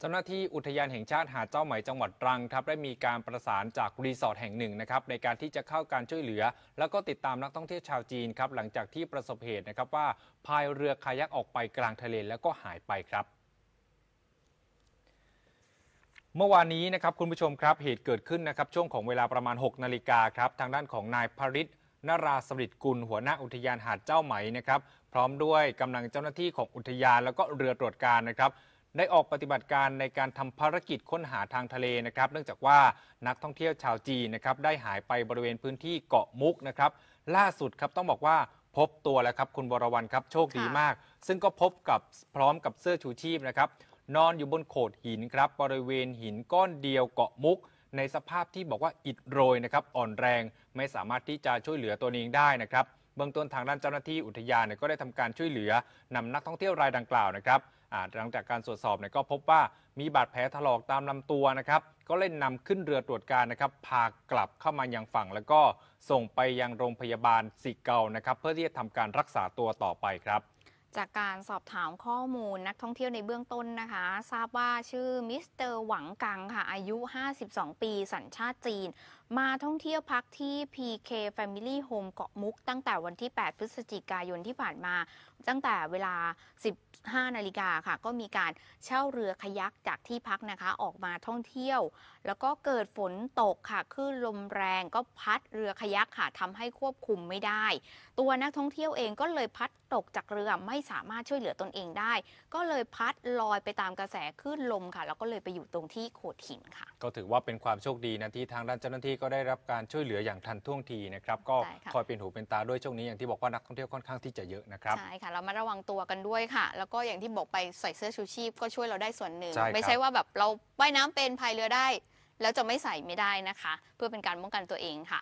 เจ้าหน้าที่อุทยานแห่งชาติหาดเจ้าไหม จังหวัดตรังครับได้มีการประสานจากรีสอร์ทแห่งหนึ่งนะครับในการที่จะเข้าการช่วยเหลือ แล้วก็ติดตามนักท่องเที่ยวชาวจีนครับหลังจากที่ประสบเหตุนะครับว่าพายเรือคายักออกไปกลางทะเลแล้วก็หายไปครับ เมื่อวานนี้นะครับคุณผู้ชมครับเหตุเกิดขึ้นนะครับ ช่วงของเวลาประมาณ 6นาฬิกาครับทางด้านของนายพริศนราสริดกุลหัวหน้าอุทยานหาดเจ้าไหมนะครับพร้อมด้วยกำลังเจ้าหน้าที่ของอุทยานแล้วก็เรือตรวจการนะครับได้ออกปฏิบัติการในการทำภารกิจค้นหาทางทะเลนะครับ เนื่องจากว่านักท่องเที่ยวชาวจีนนะครับได้หายไปบริเวณพื้นที่เกาะมุกนะครับ ล่าสุดครับต้องบอกว่าพบตัวแล้วครับคุณบรวรรณครับโชคดีมาก ซึ่งก็พบกับพร้อมกับเสื้อชูชีพนะครับนอนอยู่บนโขดหินครับบริเวณหินก้อนเดียวเกาะมุก ในสภาพที่บอกว่าอิดโรยนะครับอ่อนแรงไม่สามารถที่จะช่วยเหลือตัวเองได้นะครับเบื้องต้นทางด้านเจ้าหน้าที่อุทยานก็ได้ทำการช่วยเหลือ นำนักท่องเที่ยวรายดังกล่าวนะครับหลังจากการตรวจสอบก็พบว่า มีบาดแผลถลอกตามลำตัวนะครับ ก็เลยนำขึ้นเรือตรวจการนะครับ พากลับเข้ามายังฝั่ง แล้วก็ส่งไปยังโรงพยาบาลสิเกานะครับเพื่อที่จะทำการรักษาตัวต่อไปครับจากการสอบถามข้อมูลนักท่องเที่ยวในเบื้องต้นนะคะ ทราบว่าชื่อมิสเตอร์หวังกังค่ะ อายุ 52 ปีสัญชาติจีน มาท่องเที่ยวพักที่ PK Family Home เกาะมุก ตั้งแต่วันที่ 8 พฤศจิกายนที่ผ่านมา ตั้งแต่เวลา 15 นาฬิกาค่ะ ก็มีการเช่าเรือขยักจากที่พักนะคะออกมาท่องเที่ยว แล้วก็เกิดฝนตกค่ะคลื่นลมแรงก็พัดเรือขยักค่ะทำให้ควบคุมไม่ได้ ตัวนักท่องเที่ยวเองก็เลยพัดตกจากเรือไม่่สามารถช่วยเหลือตนเองได้ ก็เลยพัดลอยไปตามกระแสคลื่นลมค่ะแล้วก็เลยไปอยู่ตรงที่โขดหินค่ะ ก็ถือว่าเป็นความโชคดีนะ ที่ทางด้านเจ้าหน้าที่ก็ได้รับการช่วยเหลืออย่างทันท่วงทีนะครับก็คอยเป็นหูเป็นตาด้วยช่วงนี้อย่างที่บอกว่านักท่องเที่ยวค่อนข้างที่จะเยอะนะครับใช่ค่ะ เรามาระวังตัวกันด้วยค่ะ แล้วก็อย่างที่บอกไปใส่เสื้อชูชีพ ก็ช่วยเราได้ส่วนหนึ่ง ไม่ใช่ว่าแบบเราว่ายน้ำเป็นพายเรือได้ แล้วจะไม่ใส่ไม่ได้นะคะ เพื่อเป็นการป้องกันตัวเองค่ะ